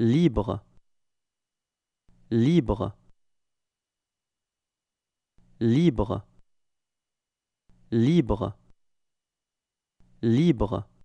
libre libre libre libre libre